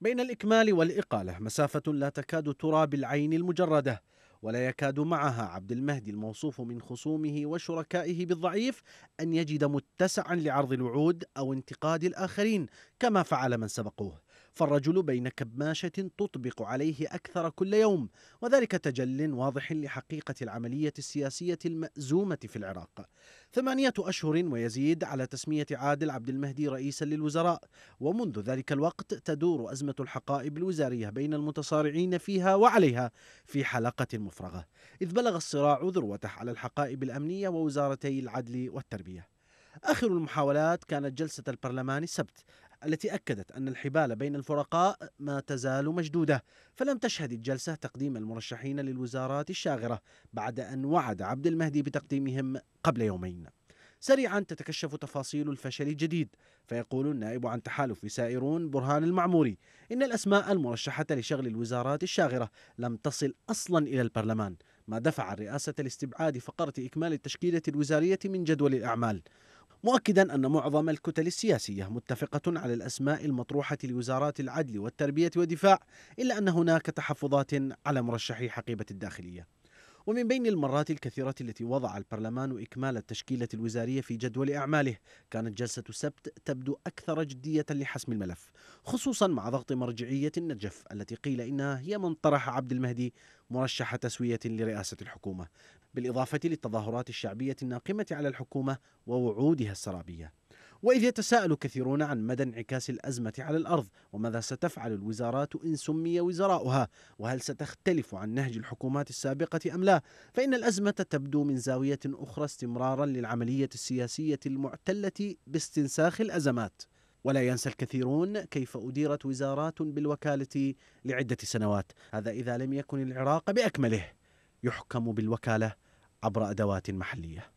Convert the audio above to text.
بين الإكمال والإقالة مسافة لا تكاد ترى بالعين المجردة ولا يكاد معها عبد المهدي الموصوف من خصومه وشركائه بالضعيف أن يجد متسعا لعرض الوعود أو انتقاد الآخرين كما فعل من سبقوه فالرجل بين كبماشة تطبق عليه أكثر كل يوم وذلك تجل واضح لحقيقة العملية السياسية المأزومة في العراق ثمانية أشهر ويزيد على تسمية عادل عبد المهدي رئيسا للوزراء ومنذ ذلك الوقت تدور أزمة الحقائب الوزارية بين المتصارعين فيها وعليها في حلقة مفرغة إذ بلغ الصراع ذروته على الحقائب الأمنية ووزارتي العدل والتربية آخر المحاولات كانت جلسة البرلمان السبت التي أكدت أن الحبال بين الفرقاء ما تزال مشدودة فلم تشهد الجلسة تقديم المرشحين للوزارات الشاغرة بعد أن وعد عبد المهدي بتقديمهم قبل يومين سريعا تتكشف تفاصيل الفشل الجديد فيقول النائب عن تحالف سائرون برهان المعموري إن الأسماء المرشحة لشغل الوزارات الشاغرة لم تصل أصلا إلى البرلمان ما دفع الرئاسة لاستبعاد فقرة إكمال التشكيلة الوزارية من جدول الأعمال مؤكدا أن معظم الكتل السياسية متفقة على الأسماء المطروحة لوزارات العدل والتربية والدفاع إلا أن هناك تحفظات على مرشحي حقيبة الداخلية ومن بين المرات الكثيرة التي وضع البرلمان إكمال التشكيلة الوزارية في جدول أعماله كانت جلسة السبت تبدو أكثر جدية لحسم الملف خصوصا مع ضغط مرجعية النجف التي قيل إنها هي من طرح عبد المهدي مرشح تسوية لرئاسة الحكومة بالإضافة للتظاهرات الشعبية الناقمة على الحكومة ووعودها السرابية وإذ يتساءل كثيرون عن مدى انعكاس الأزمة على الأرض وماذا ستفعل الوزارات إن سمي وزراؤها وهل ستختلف عن نهج الحكومات السابقة أم لا فإن الأزمة تبدو من زاوية أخرى استمرارا للعملية السياسية المعتلة باستنساخ الأزمات ولا ينسى الكثيرون كيف أديرت وزارات بالوكالة لعدة سنوات هذا إذا لم يكن العراق بأكمله يحكم بالوكالة عبر أدوات محلية